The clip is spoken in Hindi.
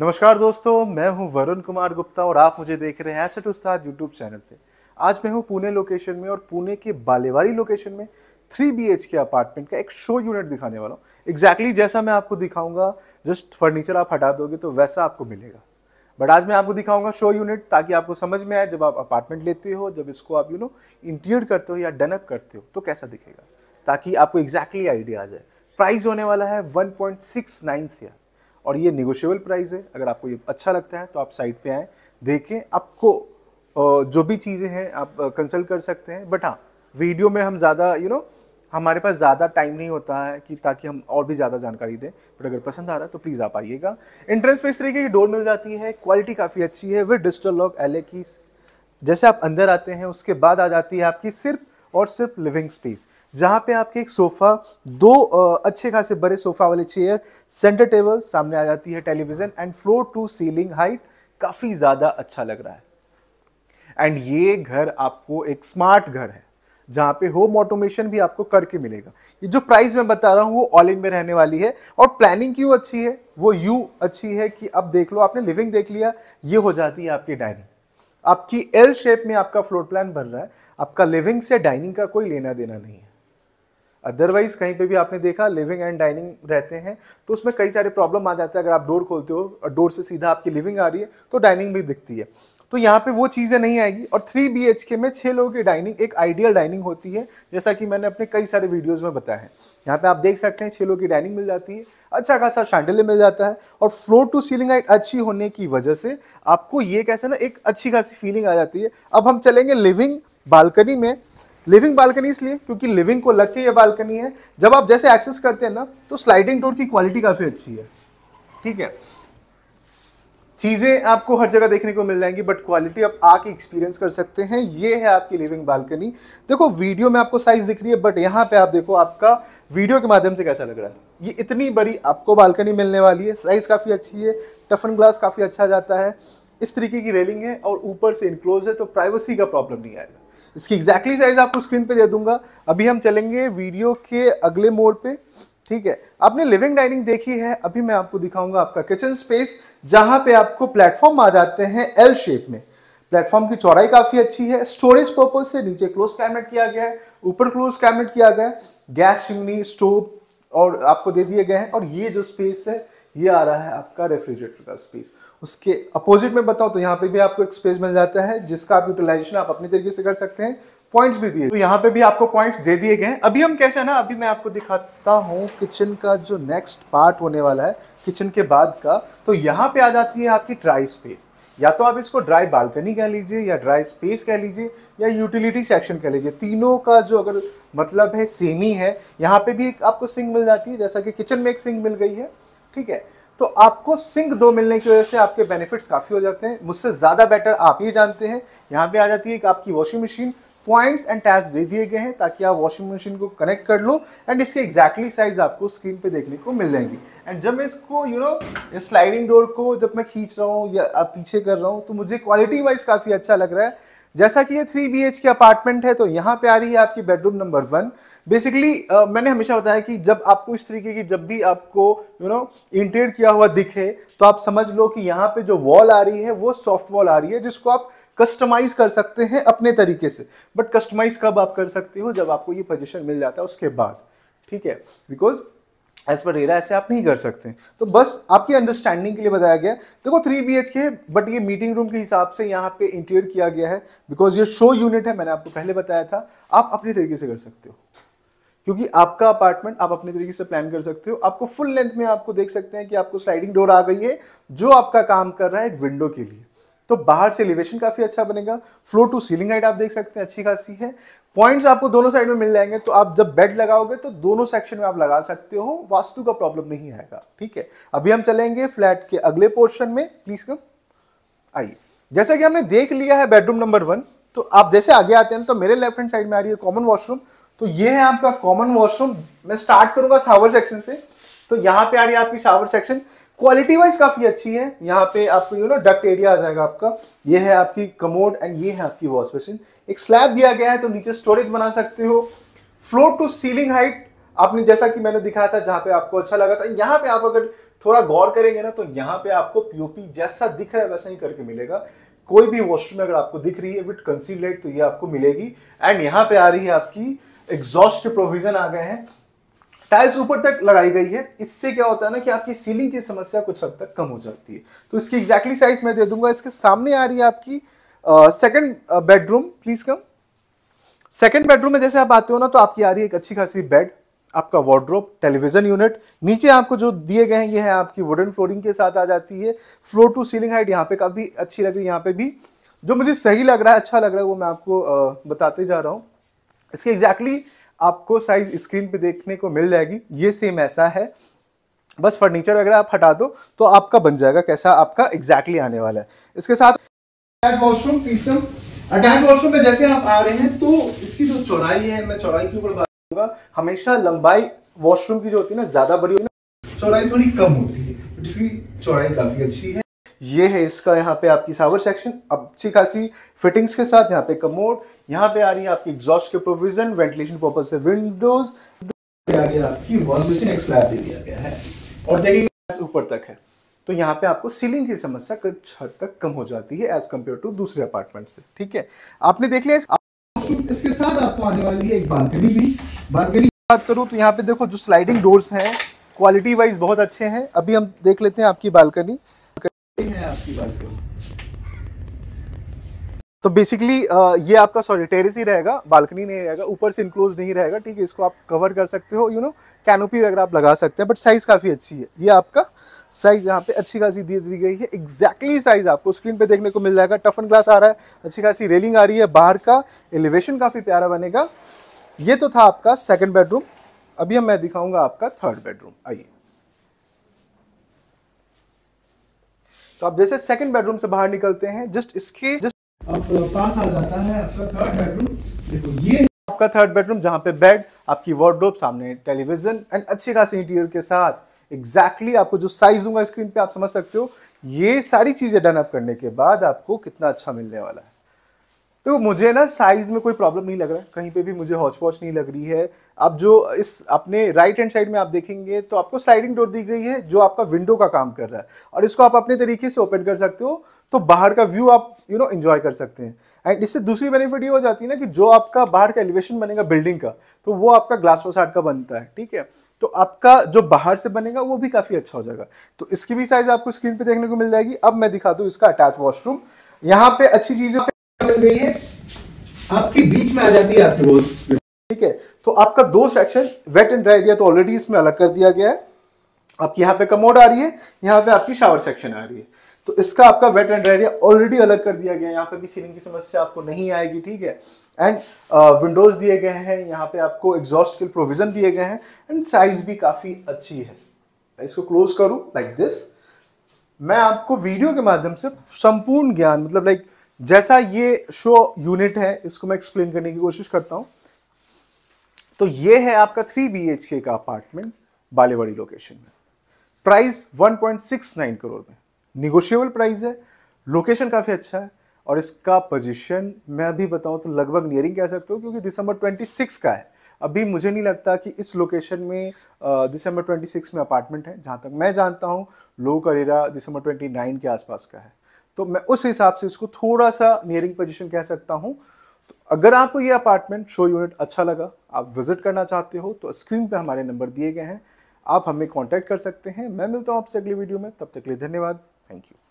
नमस्कार दोस्तों मैं हूं वरुण कुमार गुप्ता और आप मुझे देख रहे हैं एसेट उस्ताद यूट्यूब चैनल पे आज मैं हूं पुणे लोकेशन में और पुणे के बालेवारी लोकेशन में थ्री बी एच के अपार्टमेंट का एक शो यूनिट दिखाने वाला हूँ एग्जैक्टली exactly जैसा मैं आपको दिखाऊंगा जस्ट फर्नीचर आप हटा दोगे तो वैसा आपको मिलेगा बट आज मैं आपको दिखाऊंगा शो यूनिट ताकि आपको समझ में आए जब आप अपार्टमेंट लेते हो जब इसको आप यू नो इंटीरियर करते हो या डनअप करते हो तो कैसा दिखेगा ताकि आपको एग्जैक्टली आइडिया आ जाए प्राइस होने वाला है वन पॉइंट सिक्स नाइन से और ये निगोशियबल प्राइस है अगर आपको ये अच्छा लगता है तो आप साइट पे आएँ देखें आपको जो भी चीज़ें हैं आप कंसल्ट कर सकते हैं बट हाँ वीडियो में हम ज़्यादा यू नो हमारे पास ज़्यादा टाइम नहीं होता है कि ताकि हम और भी ज़्यादा जानकारी दें बट अगर पसंद आ रहा है तो प्लीज़ आप आइएगा एंट्रेंस पे इस तरीके की डोर मिल जाती है क्वालिटी काफ़ी अच्छी है विद डिजिटल लॉक एल की जैसे आप अंदर आते हैं उसके बाद आ जाती है आपकी सिर्फ और सिर्फ लिविंग स्पेस जहाँ पे आपके एक सोफ़ा दो अच्छे खासे बड़े सोफ़ा वाले चेयर सेंटर टेबल सामने आ जाती है television and floor to ceiling height काफ़ी ज़्यादा अच्छा लग रहा है एंड ये घर आपको एक स्मार्ट घर है जहाँ पे होम ऑटोमेशन भी आपको करके मिलेगा ये जो प्राइस मैं बता रहा हूँ वो ऑल इन में रहने वाली है और प्लानिंग क्यों अच्छी है वो यू अच्छी है कि अब देख लो आपने लिविंग देख लिया ये हो जाती है आपकी डाइनिंग आपकी एल शेप में आपका फ्लोर प्लान बन रहा है आपका लिविंग से डाइनिंग का कोई लेना देना नहीं है अदरवाइज़ कहीं पे भी आपने देखा लिविंग एंड डाइनिंग रहते हैं तो उसमें कई सारे प्रॉब्लम आ जाते हैं अगर आप डोर खोलते हो और डोर से सीधा आपकी लिविंग आ रही है तो डाइनिंग भी दिखती है तो यहाँ पे वो चीज़ें नहीं आएगी और थ्री बी एच के में छः लोगों की डाइनिंग एक आइडियल डाइनिंग होती है जैसा कि मैंने अपने कई सारे वीडियोस में बताया है यहाँ पे आप देख सकते हैं छः लोगों की डाइनिंग मिल जाती है अच्छा खासा शांडले मिल जाता है और फ्लोर टू सीलिंग हाइट अच्छी होने की वजह से आपको ये कैसे ना एक अच्छी खासी फीलिंग आ जाती है अब हम चलेंगे लिविंग बालकनी में लिविंग बालकनी इसलिए क्योंकि लिविंग को लग के ये बालकनी है जब आप जैसे एक्सेस करते हैं ना तो स्लाइडिंग डोर की क्वालिटी काफ़ी अच्छी है ठीक है चीज़ें आपको हर जगह देखने को मिल जाएंगी बट क्वालिटी आप आके एक्सपीरियंस कर सकते हैं ये है आपकी लिविंग बालकनी देखो वीडियो में आपको साइज़ दिख रही है बट यहाँ पे आप देखो आपका वीडियो के माध्यम से कैसा लग रहा है ये इतनी बड़ी आपको बालकनी मिलने वाली है साइज़ काफ़ी अच्छी है टफन ग्लास काफ़ी अच्छा जाता है इस तरीके की रेलिंग है और ऊपर से इनक्लोज है तो प्राइवेसी का प्रॉब्लम नहीं आएगा इसकी एग्जैक्टली साइज़ आपको स्क्रीन पे दे दूंगा अभी हम चलेंगे वीडियो के अगले मोड पे ठीक है आपने लिविंग डाइनिंग देखी है अभी मैं आपको दिखाऊंगा आपका किचन स्पेस जहां पे आपको प्लेटफॉर्म आ जाते हैं एल शेप में प्लेटफॉर्म की चौड़ाई काफ़ी अच्छी है स्टोरेज पर्पज से नीचे क्लोज कैबिनेट किया गया है ऊपर क्लोज कैबिनेट किया गया है गैस चिमनी स्टोव और आपको दे दिए गए हैं और ये जो स्पेस है ये आ रहा है आपका रेफ्रिजरेटर का स्पेस उसके अपोजिट में बताओ तो यहाँ पे भी आपको एक स्पेस मिल जाता है जिसका आप यूटिलाइजेशन आप अपने तरीके से कर सकते हैं पॉइंट्स भी दिए तो यहाँ पे भी आपको पॉइंट्स दे दिए गए हैं अभी हम कैसे है ना अभी मैं आपको दिखाता हूँ किचन का जो नेक्स्ट पार्ट होने वाला है किचन के बाद का तो यहाँ पे आ जाती है आपकी ड्राई स्पेस या तो आप इसको ड्राई बालकनी कह लीजिए या ड्राई स्पेस कह लीजिए या यूटिलिटी सेक्शन कह लीजिए तीनों का जो अगर मतलब है सेम ही है यहाँ पे भी एक आपको सिंक मिल जाती है जैसा कि किचन में एक सिंक मिल गई है ठीक है तो आपको सिंक दो मिलने की वजह से आपके बेनिफिट्स काफ़ी हो जाते हैं मुझसे ज़्यादा बेटर आप ये जानते हैं यहाँ पे आ जाती है कि आपकी washing machine points and tabs दे दिए गए हैं ताकि आप वॉशिंग मशीन को कनेक्ट कर लो एंड इसके एग्जैक्टली exactly साइज आपको स्क्रीन पे देखने को मिल जाएंगी एंड जब मैं इसको यू नो स्लाइडिंग डोर को जब मैं खींच रहा हूँ या पीछे कर रहा हूँ तो मुझे क्वालिटी वाइज काफ़ी अच्छा लग रहा है जैसा कि ये थ्री बी के अपार्टमेंट है तो यहाँ पे आ रही है आपकी बेडरूम नंबर वन बेसिकली मैंने हमेशा बताया कि जब आपको इस तरीके की जब भी आपको यू नो इंटीरियर किया हुआ दिखे तो आप समझ लो कि यहाँ पे जो वॉल आ रही है वो सॉफ्ट वॉल आ रही है जिसको आप कस्टमाइज कर सकते हैं अपने तरीके से बट कस्टमाइज कब आप कर सकते हो जब आपको ये पोजिशन मिल जाता है उसके बाद ठीक है बिकॉज एज पर रेरा ऐसे आप नहीं कर सकते तो बस आपकी अंडरस्टैंडिंग के लिए बताया गया देखो थ्री बी एच के है बट ये मीटिंग रूम के हिसाब से यहाँ पे इंटीरियर किया गया है बिकॉज ये शो यूनिट है मैंने आपको पहले बताया था आप अपने तरीके से कर सकते हो क्योंकि आपका अपार्टमेंट आप अपने तरीके से प्लान कर सकते हो आपको फुल लेंथ में आपको देख सकते हैं कि आपको स्लाइडिंग डोर आ गई है जो आपका काम कर रहा है एक विंडो के लिए तो बाहर से एलिवेशन काफ़ी अच्छा बनेगा फ्लोर टू सीलिंग हाइट आप देख सकते हैं अच्छी खासी है पॉइंट्स आपको दोनों साइड में मिल जाएंगे तो आप जब बेड लगाओगे तो दोनों सेक्शन में आप लगा सकते हो वास्तु का प्रॉब्लम नहीं आएगा ठीक है अभी हम चलेंगे फ्लैट के अगले पोर्शन में प्लीज कम आइए जैसा कि हमने देख लिया है बेडरूम नंबर वन तो आप जैसे आगे आते हैं तो मेरे लेफ्ट हैंड साइड में आ रही है कॉमन वॉशरूम तो ये है आपका कॉमन वॉशरूम मैं स्टार्ट करूंगा सावर सेक्शन से तो यहाँ पे आ रही है आपकी सावर सेक्शन क्वालिटी वाइज काफ़ी अच्छी है यहाँ पे आपको यू नो डक्ट एरिया आ जाएगा आपका ये है आपकी कमोड एंड ये है आपकी वॉश मशीन एक स्लैब दिया गया है तो नीचे स्टोरेज बना सकते हो फ्लोर टू सीलिंग हाइट आपने जैसा कि मैंने दिखाया था जहां पे आपको अच्छा लगा था यहाँ पे आप अगर थोड़ा गौर करेंगे ना तो यहाँ पे आपको पीओपी जैसा दिख रहा है वैसा ही करके मिलेगा कोई भी वॉशरूम अगर आपको दिख रही है विथ कंसील लाइट तो ये आपको मिलेगी एंड यहाँ पे आ रही है आपकी एग्जॉस्ट के प्रोविजन आ गए हैं टाइल्स ऊपर तक लगाई गई है इससे क्या होता है ना कि आपकी सीलिंग की समस्या कुछ हद तक कम हो जाती है तो इसकी एग्जैक्टली साइज मैं दे दूंगा इसके सामने आ रही है आपकी second bedroom please come second bedroom में जैसे आप आते हो ना तो आपकी आ रही है एक अच्छी खासी बेड आपका वार्ड्रोप टेलीविजन यूनिट नीचे आपको जो दिए गए हैं ये है आपकी वुडन फ्लोरिंग के साथ आ जाती है फ्लोर टू सीलिंग हाइट यहाँ पे काफ़ी अच्छी लग रही है यहाँ पे भी जो मुझे सही लग रहा है अच्छा लग रहा है वो मैं आपको बताते जा रहा हूँ इसके एग्जैक्टली exactly आपको साइज़ स्क्रीन पे देखने को मिल जाएगी ये सेम ऐसा है बस फर्नीचर वगैरह आप हटा दो तो आपका बन जाएगा कैसा आपका एग्जैक्टली आने वाला है इसके साथ attach washroom system attach washroom में जैसे आप आ रहे हैं तो इसकी जो चौड़ाई है मैं चौड़ाई के ऊपर बात करूंगा हमेशा लंबाई वॉशरूम की जो होती है ना ज़्यादा बड़ी होती है ना चौड़ाई थोड़ी कम होती है जिसकी तो चौड़ाई काफ़ी अच्छी है ये है इसका यहाँ पे आपकी सावर सेक्शन अच्छी खासी फिटिंग्स के साथ यहाँ पे कमोड यहाँ पे आ रही है आपकी एग्जॉस्ट के प्रोविजन वेंटिलेशन पर्पज से विंडोज आपकी वॉश मशीन दे दिया गया है और देखिए ऊपर तक है तो यहाँ पे आपको सीलिंग की समस्या कुछ हद तक कम हो जाती है एज कम्पेयर टू दूसरे अपार्टमेंट से ठीक है आपने देख लिया इसके साथ आपको आने वाली है एक बालकनी भी बालकनी बात करूँ तो यहाँ पे देखो जो स्लाइडिंग डोर्स हैं क्वालिटी वाइज बहुत अच्छे हैं अभी हम देख लेते हैं आपकी बालकनी आपकी बात तो बेसिकली uh, ये आपका सॉरी टेरेस ही रहेगा बालकनी नहीं रहेगा ऊपर से इंक्लोज नहीं रहेगा ठीक है इसको आप कवर कर सकते हो यू नो कैनोपी वगैरह आप लगा सकते हैं बट साइज़ काफ़ी अच्छी है ये आपका साइज़ यहाँ पे अच्छी खासी दे दी गई है एक्जैक्टली साइज़ आपको स्क्रीन पे देखने को मिल जाएगा टफन ग्लास आ रहा है अच्छी खासी रेलिंग आ रही है बाहर का एलिवेशन काफ़ी प्यारा बनेगा ये तो था आपका सेकेंड बेडरूम अभी हम मैं दिखाऊंगा आपका थर्ड बेडरूम आइए तो आप जैसे सेकंड बेडरूम से बाहर निकलते हैं जस्ट इसके जस्ट पास आ जाता है आपका थर्ड बेडरूम देखो ये आपका थर्ड बेडरूम जहाँ पे बेड आपकी वार्ड्रोब सामने टेलीविजन एंड अच्छे खासे इंटीरियर के साथ एग्जैक्टली exactly आपको जो साइज दूंगा स्क्रीन पे आप समझ सकते हो ये सारी चीज़ें डन अप करने के बाद आपको कितना अच्छा मिलने वाला है देखो तो मुझे ना साइज में कोई प्रॉब्लम नहीं लग रहा है कहीं पे भी मुझे हॉच वॉच नहीं लग रही है अब जो इस अपने राइट हैंड साइड में आप देखेंगे तो आपको स्लाइडिंग डोर दी गई है जो आपका विंडो का काम कर रहा है और इसको आप अपने तरीके से ओपन कर सकते हो तो बाहर का व्यू आप यू नो इन्जॉय कर सकते हैं एंड इससे दूसरी बेनिफिट ये हो जाती है ना कि जो आपका बाहर का एलिवेशन बनेगा बिल्डिंग का तो वो आपका ग्लास पोसाट का बनता है ठीक है तो आपका जो बाहर से बनेगा वो भी काफ़ी अच्छा हो जाएगा तो इसकी भी साइज़ आपको स्क्रीन पर देखने को मिल जाएगी अब मैं दिखा दूँ इसका अटैच वॉशरूम यहाँ पे अच्छी चीज़ें आपके बीच में आ जाती है आपकी वो ठीक है तो आपका दो section wet and dry area तो ऑलरेडी इसमें अलग कर दिया गया है आपकी यहाँ पे कमोड आ रही है यहाँ पे आपकी शावर सेक्शन आ रही है तो इसका आपका wet and dry area already अलग कर दिया गया है यहाँ पे भी सीलिंग की समस्या आपको नहीं आएगी ठीक है एंड विंडोज uh, दिए गए हैं यहाँ पे आपको एग्जॉस्ट के प्रोविजन दिए गए हैं एंड साइज भी काफ़ी अच्छी है इसको क्लोज करूँ लाइक दिस मैं आपको वीडियो के माध्यम से संपूर्ण ज्ञान मतलब लाइक जैसा ये शो यूनिट है इसको मैं एक्सप्लेन करने की कोशिश करता हूं तो ये है आपका थ्री बी का अपार्टमेंट बालेवाड़ी लोकेशन में प्राइस 1.69 करोड़ में निगोशियबल प्राइस है लोकेशन काफ़ी अच्छा है और इसका पोजीशन मैं अभी बताऊं तो लगभग नियरिंग कह सकते हो क्योंकि दिसंबर 26 का है अभी मुझे नहीं लगता कि इस लोकेशन में दिसंबर ट्वेंटी सिक्स में अपार्टमेंट है जहाँ तक मैं जानता हूँ लो का एरिया दिसंबर ट्वेंटी नाइन के आसपास का है तो मैं उस हिसाब से इसको थोड़ा सा नियरिंग पोजिशन कह सकता हूँ तो अगर आपको ये अपार्टमेंट शो यूनिट अच्छा लगा आप विजिट करना चाहते हो तो स्क्रीन पर हमारे नंबर दिए गए हैं आप हमें कॉन्टैक्ट कर सकते हैं मैं मिलता हूँ आपसे अगली वीडियो में तब तक के लिए धन्यवाद थैंक यू